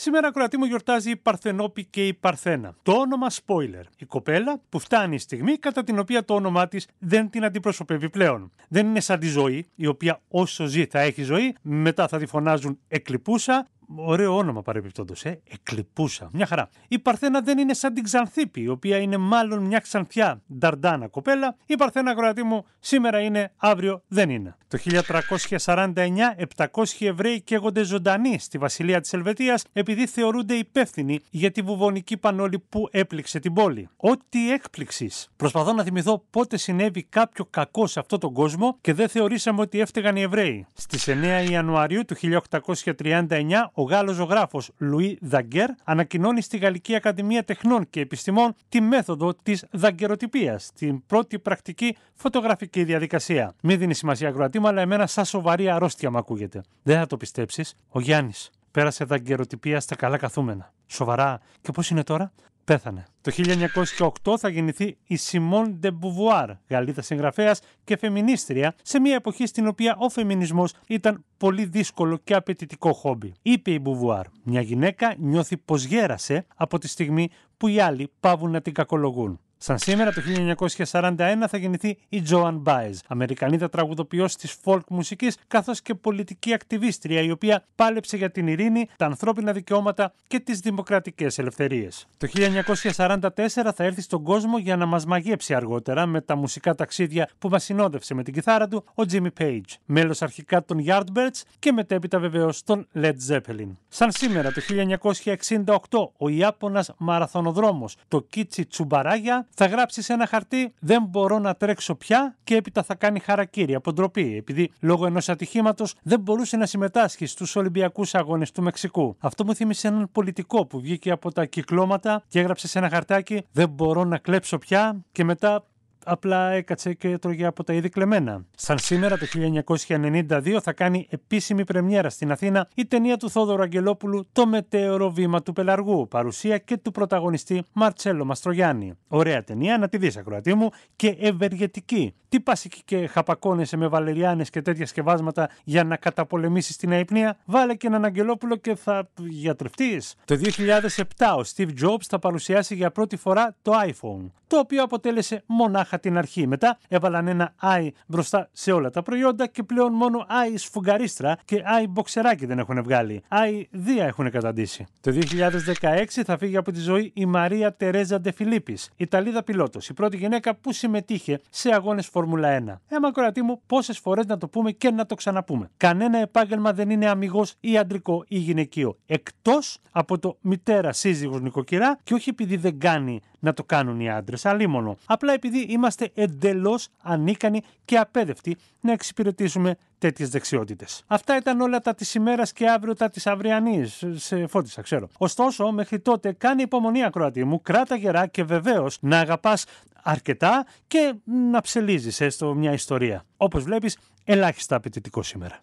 Σήμερα, κρατή μου, γιορτάζει η Παρθενόπη και η Παρθένα. Το όνομα Spoiler. Η κοπέλα που φτάνει η στιγμή κατά την οποία το όνομά της δεν την αντιπροσωπεύει πλέον. Δεν είναι σαν τη ζωή, η οποία όσο ζει θα έχει ζωή, μετά θα τη φωνάζουν εκλειπούσα, Ωραίο όνομα παρεμπιπτόντως, ε. Εκλειπούσα. Μια χαρά. Η Παρθένα δεν είναι σαν την Ξανθίπη, η οποία είναι μάλλον μια ξανθιά νταρντάνα κοπέλα. Η Παρθένα, κροατή μου, σήμερα είναι, αύριο δεν είναι. Το 1349, 700 Εβραίοι καίγονται ζωντανοί στη βασιλεία της Ελβετίας, επειδή θεωρούνται υπεύθυνοι για τη βουβονική πανόλη που έπληξε την πόλη. Ό,τι έκπληξης. Προσπαθώ να θυμηθώ πότε συνέβη κάποιο κακό σε αυτόν τον κόσμο και δεν θεωρήσαμε ότι έφταιγαν οι Εβραίοι. Στις 9 Ιανουαρίου του 1839, ο Γάλλος ζωγράφος Λουί Δαγκέρ ανακοινώνει στη Γαλλική Ακαδημία Τεχνών και Επιστημών τη μέθοδο της δαγκεροτυπίας, την πρώτη πρακτική φωτογραφική διαδικασία. Μην δίνει σημασία ακροατήμα, αλλά εμένα σαν σοβαρή αρρώστια μου ακούγεται. Δεν θα το πιστέψεις, ο Γιάννης πέρασε δαγκεροτυπία στα καλά καθούμενα. Σοβαρά. Και πώς είναι τώρα, πέθανε. Το 1908 θα γεννηθεί η Σιμών Ντε Μπουβουάρ, Γαλλίδα συγγραφέας και φεμινίστρια, σε μια εποχή στην οποία ο φεμινισμός ήταν πολύ δύσκολο και απαιτητικό χόμπι. Είπε η Μπουβουάρ: Μια γυναίκα νιώθει πως γέρασε από τη στιγμή που οι άλλοι πάβουν να την κακολογούν. Σαν σήμερα το 1941 θα γεννηθεί η Joan Baez, Αμερικανίδα τραγουδοποιός της folk μουσικής καθώς και πολιτική ακτιβίστρια η οποία πάλεψε για την ειρήνη, τα ανθρώπινα δικαιώματα και τις δημοκρατικές ελευθερίες. Το 1944 θα έρθει στον κόσμο για να μας μαγέψει αργότερα με τα μουσικά ταξίδια που μας συνόδευσε με την κιθάρα του ο Jimmy Page, μέλος αρχικά των Yardbirds και μετέπειτα βεβαίως των Led Zeppelin. Σαν σήμερα το 1968 ο Ιάπωνας μαραθωνοδρόμος, το Κίτσι Τσουμπαράγια θα γράψεις σε ένα χαρτί Δεν μπορώ να τρέξω πια και έπειτα θα κάνει χαρακτήρια αποτροπή, επειδή λόγω ενός ατυχήματος δεν μπορούσε να συμμετάσχει στους Ολυμπιακούς Αγώνες του Μεξικού. Αυτό μου θύμισε έναν πολιτικό που βγήκε από τα κυκλώματα και έγραψε σε ένα χαρτάκι Δεν μπορώ να κλέψω πια και μετά απλά έκατσε και τρώγε από τα ήδη κλεμμένα. Σαν σήμερα το 1992 θα κάνει επίσημη πρεμιέρα στην Αθήνα η ταινία του Θόδωρου Αγγελόπουλου «Το μετέωρο βήμα του πελαργού», παρουσία και του πρωταγωνιστή Μαρτσέλο Μαστρογιάννη. Ωραία ταινία, να τη δεις ακροατή μου, και ευεργετική. Τι πας εκεί και χαπακώνεσαι με βαλεριάνες και τέτοια σκευάσματα για να καταπολεμήσεις την αϊπνία. Βάλε και έναν Αγγελόπουλο και θα γιατρευτείς. Το 2007 ο Steve Jobs θα παρουσιάσει για πρώτη φορά το iPhone, το οποίο αποτέλεσε μονάχα την αρχή. Μετά έβαλαν ένα i μπροστά σε όλα τα προϊόντα και πλέον μόνο i σφουγγαρίστρα και i μποξεράκι δεν έχουν βγάλει. i δία έχουν καταντήσει. Το 2016 θα φύγει από τη ζωή η Μαρία Τερέζα Ντεφιλίπης, Ιταλίδα πιλότος, η πρώτη γυναίκα που συμμετείχε σε αγώνες Φόρμουλα 1. Ε, μου, πόσες φορές να το πούμε και να το ξαναπούμε. Κανένα επάγγελμα δεν είναι αμυγός ή αντρικό ή γυναικείο. Εκτός από το μητέρα σύζυγος νοικοκυρά και όχι επειδή δεν κάνει να το κάνουν οι άντρες, αλίμονο. Απλά επειδή είμαστε εντελώς ανίκανοι και απέδευτοι να εξυπηρετήσουμε τέτοιες δεξιότητες. Αυτά ήταν όλα τα της ημέρας και αύριο τα της αυριανής. Σε φώτισα, ξέρω. Ωστόσο, μέχρι τότε, κάνει υπομονή, ακροατή μου, κράτα γερά και βεβαίως να αγαπάς αρκετά και να ψελίζεις έστω ε, μια ιστορία. Όπως βλέπεις, ελάχιστα απαιτητικό σήμερα.